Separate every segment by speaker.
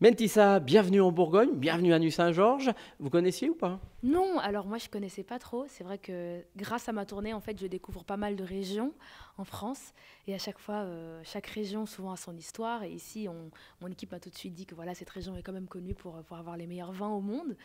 Speaker 1: Mentissa, bienvenue en Bourgogne, bienvenue à Nuit-Saint-Georges. Vous connaissiez ou pas
Speaker 2: Non, alors moi je connaissais pas trop. C'est vrai que grâce à ma tournée, en fait, je découvre pas mal de régions en France. Et à chaque fois, euh, chaque région souvent a son histoire. Et ici, mon équipe m'a tout de suite dit que voilà, cette région est quand même connue pour, pour avoir les meilleurs vins au monde.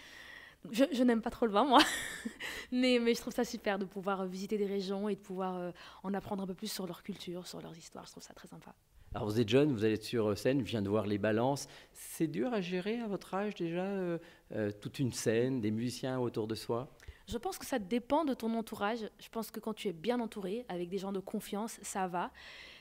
Speaker 2: Je, n'aime pas trop le vin, moi, mais, mais je trouve ça super de pouvoir euh, visiter des régions et de pouvoir euh, en apprendre un peu plus sur leur culture, sur leurs histoires. Je trouve ça très sympa.
Speaker 1: Alors vous êtes jeune, vous allez sur euh, scène, je viens de voir les balances. C'est dur à gérer à votre âge déjà euh, euh, toute une scène, des musiciens autour de soi
Speaker 2: Je pense que ça dépend de ton entourage. Je pense que quand tu es bien entouré, avec des gens de confiance, ça va.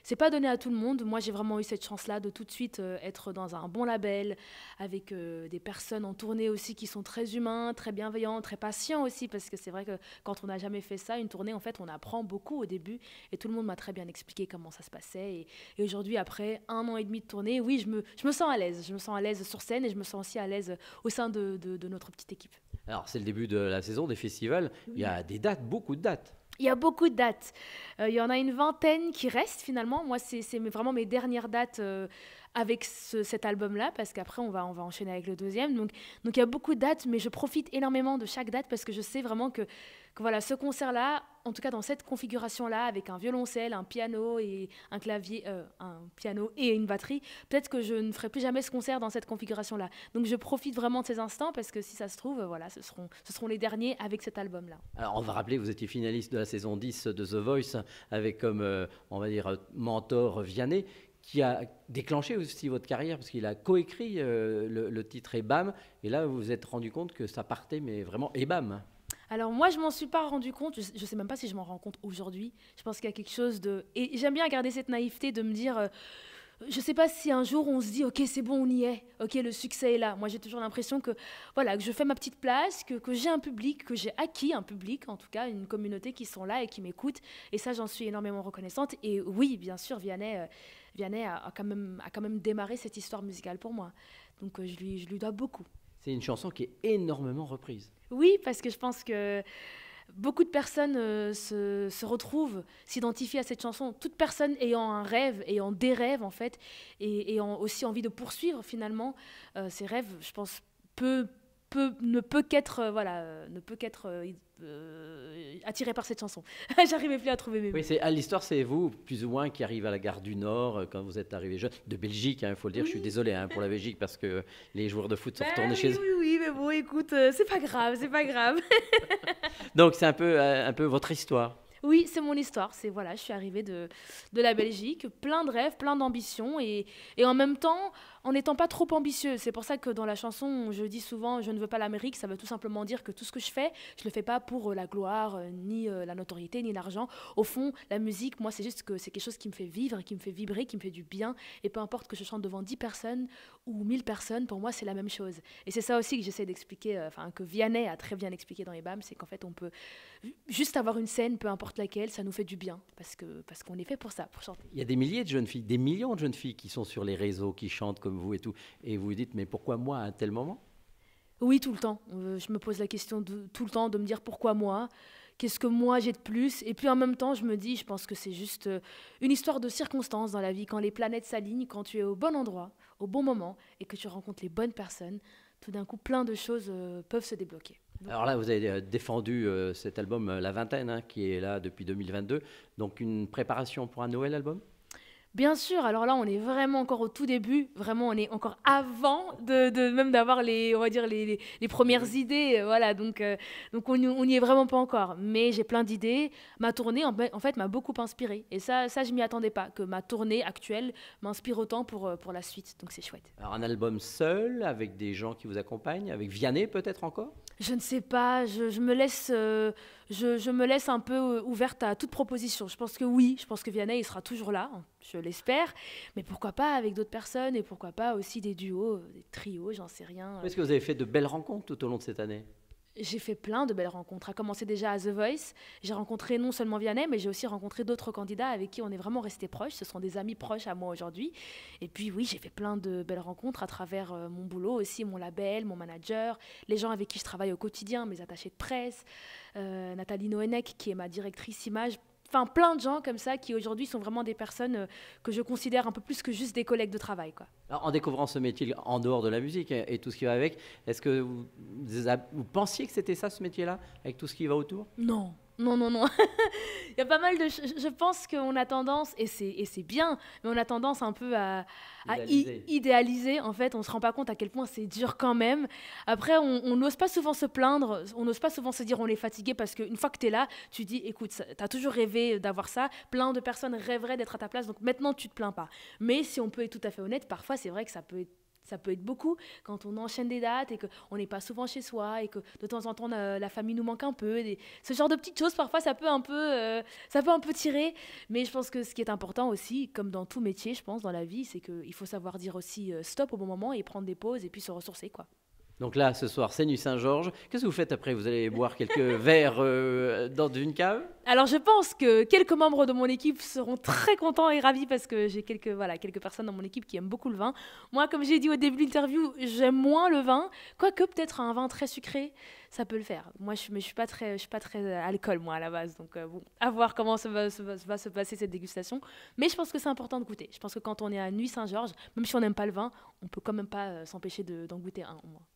Speaker 2: C'est pas donné à tout le monde. Moi, j'ai vraiment eu cette chance-là de tout de suite euh, être dans un bon label, avec euh, des personnes en tournée aussi qui sont très humains, très bienveillants, très patients aussi, parce que c'est vrai que quand on n'a jamais fait ça, une tournée, en fait, on apprend beaucoup au début. Et tout le monde m'a très bien expliqué comment ça se passait. Et, aujourd'hui, après un an et demi de tournée, oui, je me, je me sens à l'aise. Je me sens à l'aise sur scène et je me sens aussi à l'aise au sein de, notre petite équipe.
Speaker 1: Alors, c'est le début de la saison des festivals. Il y a des dates, beaucoup de dates.
Speaker 2: Il y a beaucoup de dates. Euh, il y en a une vingtaine qui restent finalement. Moi, c'est vraiment mes dernières dates euh, avec cet album-là, parce qu'après, on va, on va enchaîner avec le deuxième. Donc, donc il y a beaucoup de dates, mais je profite énormément de chaque date parce que je sais vraiment que, que voilà, ce concert-là, en tout cas dans cette configuration-là, avec un violoncelle, un piano et un clavier, euh, un piano et une batterie, peut-être que je ne ferai plus jamais ce concert dans cette configuration-là. Donc je profite vraiment de ces instants parce que si ça se trouve, voilà, ce seront, ce seront les derniers avec cet album-là.
Speaker 1: Alors on va rappeler, vous étiez finaliste de la saison 10 de The Voice avec comme, euh, on va dire, mentor Vianney qui a déclenché aussi votre carrière, parce qu'il a coécrit euh, le, le, titre Ebam, et là vous vous êtes rendu compte que ça partait, mais vraiment Ebam.
Speaker 2: Alors moi, je m'en suis pas rendu compte. Je, ne sais même pas si je m'en rends compte aujourd'hui. Je pense qu'il y a quelque chose de... Et j'aime bien garder cette naïveté de me dire... Euh, je ne sais pas si un jour on se dit, ok, c'est bon, on y est, ok, le succès est là. Moi, j'ai toujours l'impression que, voilà, que je fais ma petite place, que, j'ai un public, que j'ai acquis un public, en tout cas, une communauté qui sont là et qui m'écoutent. Et ça, j'en suis énormément reconnaissante. Et oui, bien sûr, Vianney, euh, a, quand même, a démarré cette histoire musicale pour moi. Donc, euh, je lui dois beaucoup.
Speaker 1: C'est une chanson qui est énormément reprise.
Speaker 2: Oui, parce que je pense que beaucoup de personnes euh, se, retrouvent, s'identifient à cette chanson. Toute personne ayant un rêve, ayant des rêves en fait, et ayant aussi envie de poursuivre finalement euh, ses rêves, je pense, peut ne peut qu'être euh, voilà, euh, ne peut qu'être euh, attiré par cette chanson. J'arrivais plus à trouver mes mots. c'est
Speaker 1: à ah, l'histoire, c'est vous plus ou moins qui arrive à la gare du Nord quand vous êtes arrivé jeune de Belgique. Il hein, faut le dire, je suis désolé hein, pour la Belgique parce que les joueurs de foot sont bah retournés chez eux. Oui,
Speaker 2: oui, mais bon, écoute, c'est pas grave, c'est pas grave.
Speaker 1: Donc c'est un peu un peu votre histoire.
Speaker 2: Oui, c'est mon histoire. C'est voilà, je suis arrivée de, de la Belgique, plein de rêves, plein d'ambitions et, et en même temps, en n'étant pas trop ambitieux. C'est pour ça que dans la chanson, je dis souvent je ne veux pas l'Amérique, ça veut tout simplement dire que tout ce que je fais, je le fais pas pour euh, la gloire, euh, ni euh, la notoriété, ni l'argent. Au fond, la musique, moi, c'est juste que c'est quelque chose qui me fait vivre, qui me fait vibrer, qui me fait du bien. Et peu importe que je chante devant 10 personnes ou 1000 personnes, pour moi, c'est la même chose. Et c'est ça aussi que j'essaie d'expliquer, enfin, que Vianney a très bien expliqué dans les BAM, c'est qu'en fait, on peut juste avoir une scène, peu importe laquelle, ça nous fait du bien, parce qu'on parce qu'on est fait pour ça, pour chanter.
Speaker 1: Il y a des milliers de jeunes filles, des millions de jeunes filles qui sont sur les réseaux, qui chantent comme vous et tout. Et vous vous dites, mais pourquoi moi à un tel moment
Speaker 2: Oui, tout le temps. Euh, je me pose la question tout le temps de me dire pourquoi moi Qu'est-ce que moi j'ai de plus Et puis en même temps, je me dis, je pense que c'est juste euh, une histoire de circonstances dans la vie. Quand les planètes s'alignent, quand tu es au bon endroit, au bon moment, et que tu rencontres les bonnes personnes, tout d'un coup, plein de choses euh, peuvent se débloquer.
Speaker 1: Alors là, vous avez défendu cet album La Vingtaine, hein, qui est là depuis 2022. Donc une préparation pour un Noël album
Speaker 2: Bien sûr, alors là, on est vraiment encore au tout début, vraiment, on est encore avant de, même d'avoir les, on dire les, premières idées, euh, voilà. Donc, euh, on n'y est vraiment pas encore. Mais j'ai plein d'idées. Ma tournée, en, fait, m'a beaucoup inspirée. Et ça, ça, je m'y attendais pas que ma tournée actuelle m'inspire autant pour euh, pour la suite. Donc c'est chouette.
Speaker 1: Alors un album seul avec des gens qui vous accompagnent, avec Vianney peut-être encore
Speaker 2: je ne sais pas, je, me laisse, euh, je, me laisse un peu euh, ouverte à toute proposition. Je pense que oui, je pense que Vianney, sera toujours là, hein, je l'espère, mais pourquoi pas avec d'autres personnes et pourquoi pas aussi des duos, euh, des trios, j'en sais rien. Est-ce que vous
Speaker 1: avez fait de belles rencontres tout au long de cette année j'ai
Speaker 2: fait plein de belles rencontres, à commencer déjà à The Voice. J'ai rencontré non seulement Vianney, mais j'ai aussi rencontré d'autres candidats avec qui on est vraiment resté proches. Ce sont des amis proches à moi aujourd'hui. Et puis oui, j'ai fait plein de belles rencontres à travers euh, mon boulot aussi, mon label, mon manager, les gens avec qui je travaille au quotidien, mes attachés de presse, euh, Nathalie Noenec, qui est ma directrice image enfin plein de gens comme ça qui aujourd'hui sont vraiment des personnes euh, que je considère un peu plus que juste des collègues de travail. Quoi.
Speaker 1: en découvrant ce métier en dehors de la musique hein, et, tout ce qui va avec, est-ce que vous pensiez que c'était ça ce métier-là, avec tout ce qui va autour
Speaker 2: Non, non, non, non. Il y a pas mal de... Je pense qu'on a tendance, et c'est bien, mais on a tendance un peu à, idéaliser. En fait, on ne se rend pas compte à quel point c'est dur quand même. Après, on n'ose pas souvent se plaindre, on n'ose pas souvent se dire on est fatigué parce qu'une fois que tu es là, tu dis, écoute, tu as toujours rêvé d'avoir ça, plein de personnes rêveraient d'être à ta place, donc maintenant tu te plains pas. Mais si on peut être tout à fait honnête, parfois c'est vrai que ça peut être ça peut être beaucoup quand on enchaîne des dates et qu'on n'est pas souvent chez soi et que de temps en temps la, famille nous manque un peu. ce genre de petites choses, parfois, ça peut, un peu, euh, ça peut un peu tirer. Mais je pense que ce qui est important aussi, comme dans tout métier, je pense, dans la vie, c'est qu'il faut savoir dire aussi euh, stop au bon moment et prendre des pauses et puis se ressourcer. quoi.
Speaker 1: Donc là, ce soir, c'est nuit Saint-Georges. Qu'est-ce que vous faites après Vous allez boire quelques verres euh, dans une cave
Speaker 2: Alors, je pense que quelques membres de mon équipe seront très contents et ravis parce que j'ai quelques, quelques personnes dans mon équipe qui aiment beaucoup le vin. Moi, comme j'ai dit au début de l'interview, j'aime moins le vin, quoique peut-être un vin très sucré, ça peut le faire. Moi, je ne suis, pas très, je suis pas très euh, alcool, moi, à la base. Donc, euh, à voir comment va, se passer cette dégustation. Mais je pense que c'est important de goûter. Je pense que quand on est à Nuit Saint-Georges, même si on n'aime pas le vin, on peut quand même pas s'empêcher d'en goûter un au moins.